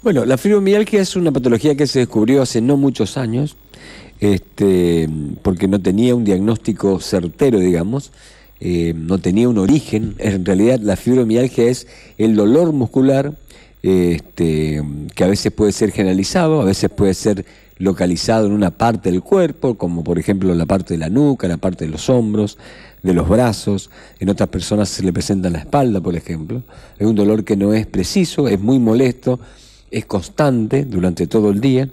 Bueno, la fibromialgia es una patología que se descubrió hace no muchos años, este, porque no tenía un diagnóstico certero, digamos, eh, no tenía un origen. En realidad, la fibromialgia es el dolor muscular este, que a veces puede ser generalizado, a veces puede ser localizado en una parte del cuerpo, como por ejemplo la parte de la nuca, la parte de los hombros, de los brazos, en otras personas se le presenta la espalda, por ejemplo. Es un dolor que no es preciso, es muy molesto, es constante durante todo el día,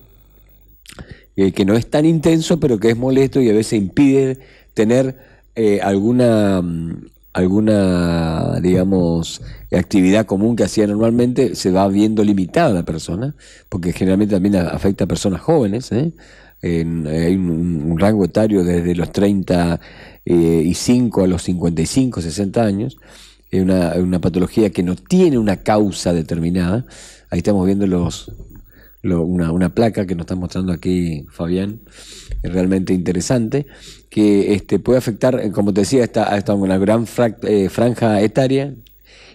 eh, que no es tan intenso, pero que es molesto y a veces impide tener eh, alguna, mm, alguna, digamos, actividad común que hacía normalmente, se va viendo limitada la persona, porque generalmente también afecta a personas jóvenes, ¿eh? En, hay un, rango etario desde los 35 a los 55, 60 años, una, una patología que no tiene una causa determinada. Ahí estamos viendo los, una, placa que nos está mostrando aquí Fabián, realmente interesante, que este, puede afectar, eh, como te decía, esta, esta una gran eh, franja etaria,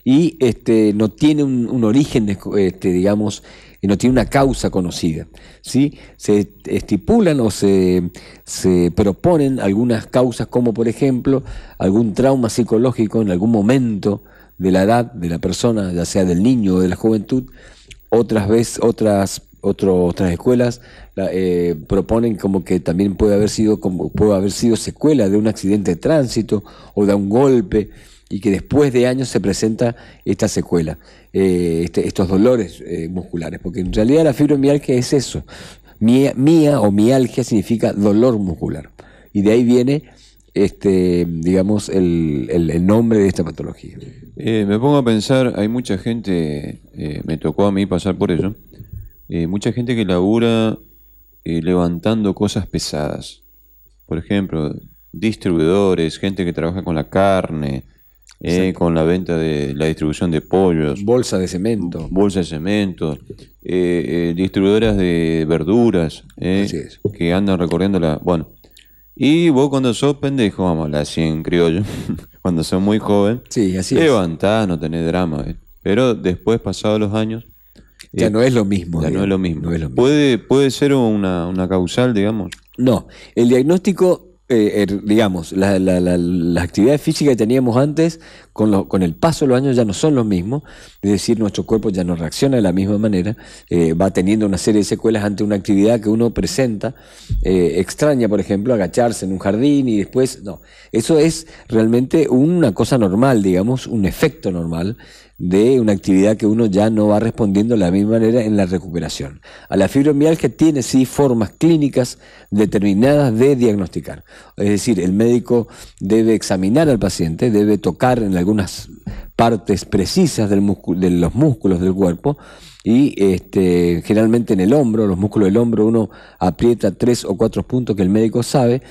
y este, no tiene un, origen, digamos, este, digamos, no tiene una causa conocida. ¿sí? Se estipulan o se, se, proponen algunas causas como por ejemplo algún trauma psicológico en algún momento de la edad de la persona, ya sea del niño o de la juventud. Otras veces, otras, otras escuelas eh, proponen como que también puede haber sido puede haber sido secuela de un accidente de tránsito o de un golpe y que después de años se presenta esta secuela, eh, este, estos dolores eh, musculares, porque en realidad la fibromialgia es eso. Mía, o mialgia significa dolor muscular. Y de ahí viene, este, digamos, el, nombre de esta patología. Eh, me pongo a pensar, hay mucha gente, me tocó a mí pasar por ello, mucha gente que labura levantando cosas pesadas. Por ejemplo, distribuidores, gente que trabaja con la carne, eh, con la venta de la distribución de pollos. Bolsa de cemento. Bolsa de cemento. Eh, eh, distribuidoras de verduras. Que andan recorriendo la. Bueno. Y vos cuando sos pendejo, vamos la 100 criollo, cuando sos muy joven, sí, así levantás, no tenés drama. Pero después, pasados los años, ya no es lo mismo. Ya no es lo mismo. No es lo mismo. ¿Puede, ¿Puede ser una, una, causal, digamos? No. El diagnóstico eh, er, digamos, la, la, la, las actividades físicas que teníamos antes, con, con el paso de los años ya no son los mismos, es decir, nuestro cuerpo ya no reacciona de la misma manera, eh, va teniendo una serie de secuelas ante una actividad que uno presenta, eh, extraña, por ejemplo, agacharse en un jardín y después, no, eso es realmente una cosa normal, digamos, un efecto normal de una actividad que uno ya no va respondiendo de la misma manera en la recuperación. A la fibromialgia tiene sí formas clínicas determinadas de diagnosticar. Es decir, el médico debe examinar al paciente, debe tocar en algunas partes precisas del de los músculos del cuerpo y este, generalmente en el hombro, los músculos del hombro, uno aprieta tres o cuatro puntos que el médico sabe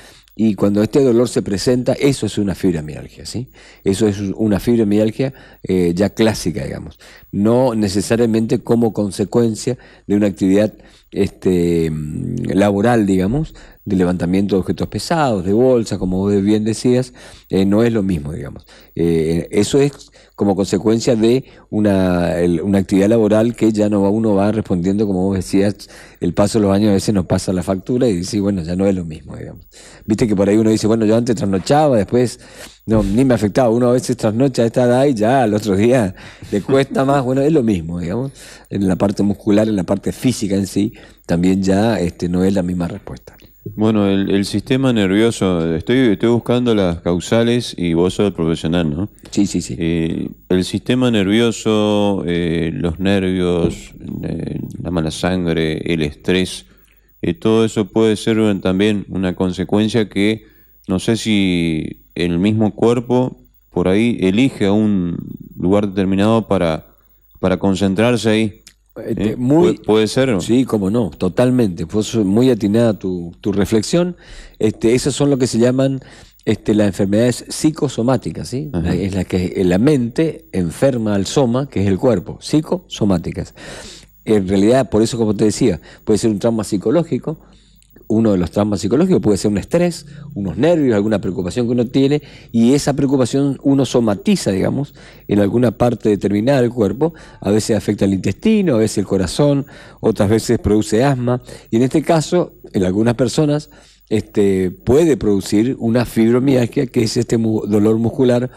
y cuando este dolor se presenta, eso es una fibromialgia, ¿sí? Eso es una fibromialgia eh, ya clásica, digamos. No necesariamente como consecuencia de una actividad este, mm, laboral, digamos, de levantamiento de objetos pesados, de bolsa, como vos bien decías, eh, no es lo mismo, digamos. Eh, eso es como consecuencia de una, actividad laboral que ya no va, uno va respondiendo, como vos decías, el paso de los años a veces nos pasa la factura y dice, bueno, ya no es lo mismo, digamos. Viste que por ahí uno dice, bueno, yo antes trasnochaba, después no, ni me afectaba, uno a veces trasnocha a esta edad y ya al otro día le cuesta más, bueno, es lo mismo, digamos, en la parte muscular, en la parte física en sí, también ya este, no es la misma respuesta. Bueno, el, sistema nervioso, estoy, estoy buscando las causales y vos sos profesional, ¿no? Sí, sí, sí. Eh, el sistema nervioso, eh, los nervios, eh, la mala sangre, el estrés, todo eso puede ser también una consecuencia que no sé si el mismo cuerpo por ahí elige a un lugar determinado para concentrarse ahí este, ¿Eh? muy, ¿Puede, ser? Sí, cómo no, totalmente. Fue muy atinada tu, reflexión. Este, esas son lo que se llaman este, las enfermedades psicosomáticas, ¿sí? Es la que eh, la mente enferma al soma, que es el cuerpo, psicosomáticas. En realidad, por eso, como te decía, puede ser un trauma psicológico, uno de los traumas psicológicos puede ser un estrés, unos nervios, alguna preocupación que uno tiene, y esa preocupación uno somatiza, digamos, en alguna parte determinada del cuerpo. A veces afecta el intestino, a veces el corazón, otras veces produce asma, y en este caso, en algunas personas, este, puede producir una fibromialgia, que es este dolor muscular.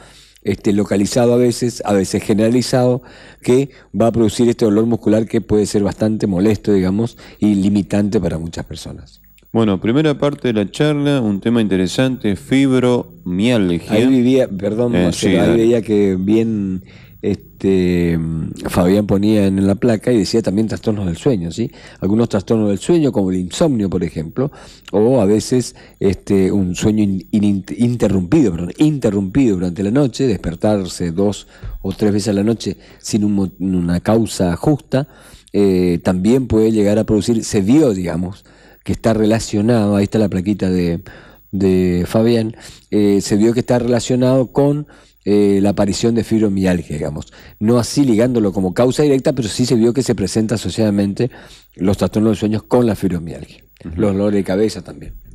Este, localizado a veces, a veces generalizado, que va a producir este dolor muscular que puede ser bastante molesto, digamos, y limitante para muchas personas. Bueno, primera parte de la charla, un tema interesante, fibromialgia. Ahí vivía, perdón, eh, ahí veía que bien este, Fabián ponía en la placa y decía también trastornos del sueño, ¿sí? Algunos trastornos del sueño, como el insomnio, por ejemplo, o a veces este, un sueño interrumpido, interrumpido durante la noche, despertarse dos o tres veces a la noche sin una causa justa, eh, también puede llegar a producir, se vio, digamos, que está relacionado, ahí está la plaquita de, Fabián, eh, se vio que está relacionado con eh, la aparición de fibromialgia, digamos. No así ligándolo como causa directa, pero sí se vio que se presenta asociadamente los trastornos de sueños con la fibromialgia. Los dolores de cabeza también.